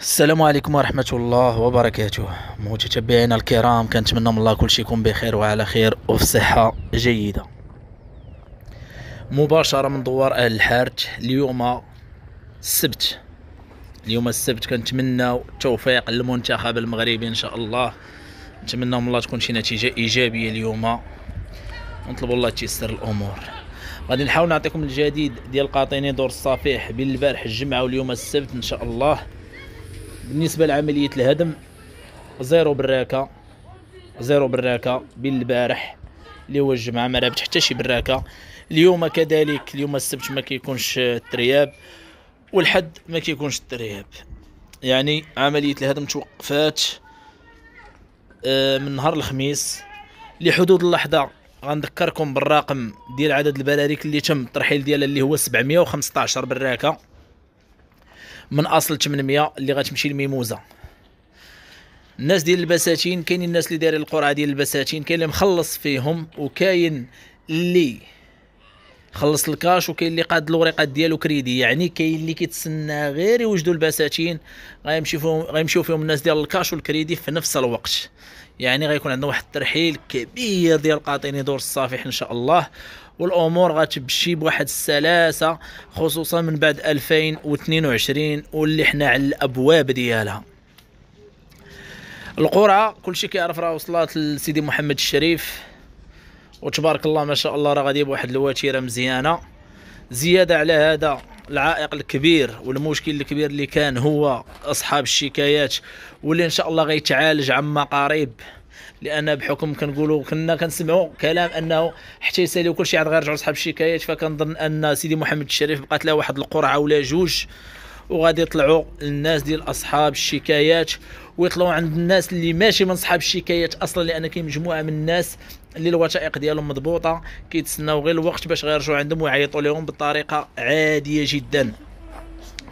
السلام عليكم ورحمة الله وبركاته متتبعينا الكرام كنتمنى من الله كل شيء يكون بخير وعلى خير وفي صحة جيدة مباشرة من دوار أهل الحارث اليوم السبت اليوم السبت كنتمنى التوفيق للمنتخب المغربي إن شاء الله نتمنى من الله تكون شي نتيجة إيجابية اليوم ونطلبوا الله تيسر الأمور غادي نحاول نعطيكم الجديد ديال قاطيني دور الصفيح بين البارح الجمعة واليوم السبت إن شاء الله بالنسبه لعمليه الهدم زيرو براكه زيرو براكه بين البارح اللي هو الجمعه ما رابط حتى شي براكه اليوم كذلك اليوم السبت ما كيكونش الترياب والحد ما كيكونش الترياب يعني عمليه الهدم توقفات آه، من نهار الخميس لحدود اللحظه غنذكركم بالرقم ديال عدد البراريك اللي تم الترحيل ديالها اللي هو 715 براكه من اصل 800 اللي غتمشي لميموزه الناس ديال البساتين كاينين الناس اللي دايرين القرعه ديال البساتين كاين اللي مخلص فيهم وكاين اللي خلص الكاش وكاين اللي قاد الوريقات ديالو كريدي يعني كاين اللي كيتسنى غير يوجدوا البساتين غيمشيو فيهم غيمشيو فيهم الناس ديال الكاش والكريدي في نفس الوقت يعني غيكون عندنا واحد الترحيل كبير ديال القاطيني دور الصافح ان شاء الله والامور غتمشي بواحد السلاسه خصوصا من بعد 2022 واللي حنا على الابواب ديالها القرعه كلشي كيعرف راه وصلات لسيدي محمد الشريف وتبارك الله ما شاء الله راه غادي بواحد الوتيره مزيانه زياده على هذا العائق الكبير والمشكل الكبير اللي كان هو اصحاب الشكايات واللي ان شاء الله غيتعالج عما قريب لان بحكم كنقولوا كنا كنسمعوا كلام انه حتى يسالي كل شيء عاد غيرجعوا لصحاب الشكايات فكنظن ان سيدي محمد الشريف بقات له واحد القرعه ولا جوج وغادي يطلعوا الناس ديال اصحاب الشكايات ويطلعوا عند الناس اللي ماشي من اصحاب الشكايات اصلا لان كاين مجموعه من الناس اللي الوثائق ديالهم مضبوطه كيتسناو غير الوقت باش غيرجعوا عندهم ويعيطوا لهم بطريقه عاديه جدا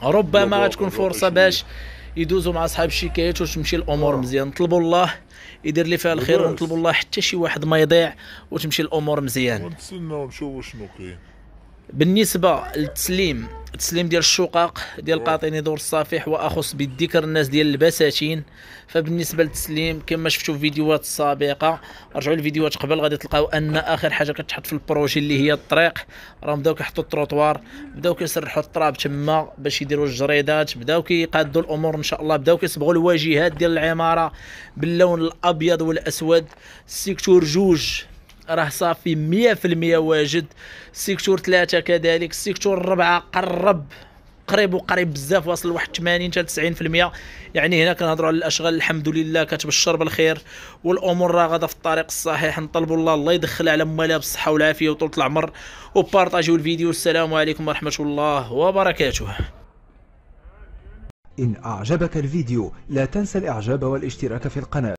ربما غتكون فرصه باش يدوزوا مع اصحاب الشيكايات وتمشي الامور مزيان نطلبوا الله يدير لي فيها الخير ونطلبوا الله حتى شي واحد ما يضيع وتمشي الامور مزيان ونتسناو نشوفوا شنو كاين بالنسبه للتسليم التسليم ديال الشقاق ديال قاطيني دور الصافيح واخص بالذكر الناس ديال البساتين فبالنسبه للتسليم كما شفتوا في فيديوهات السابقه رجعوا الفيديوهات قبل غادي تلقاو ان اخر حاجه كتحط في البروجي اللي هي الطريق راهم بداو كيحطوا التروطوار بداو كيسرحوا التراب تما باش يديروا الجريدات بداو كيقادوا الامور ان شاء الله بداو كيصبغوا الواجهات ديال العماره باللون الابيض والاسود السيكتور جوج راه صافي 100% واجد سيكتور ثلاثة كذلك سيكتور ربعة قرب قريب وقريب بزاف واصل لواحد 80 حتى 90% يعني هنا كنهضروا على الاشغال الحمد لله كتبشر بالخير والامور راه غاده في الطريق الصحيح نطلبوا الله الله يدخل على مالها بالصحه والعافيه وطولة العمر وبارطاجيو الفيديو السلام عليكم ورحمه الله وبركاته إن أعجبك الفيديو لا تنسى الإعجاب والاشتراك في القناة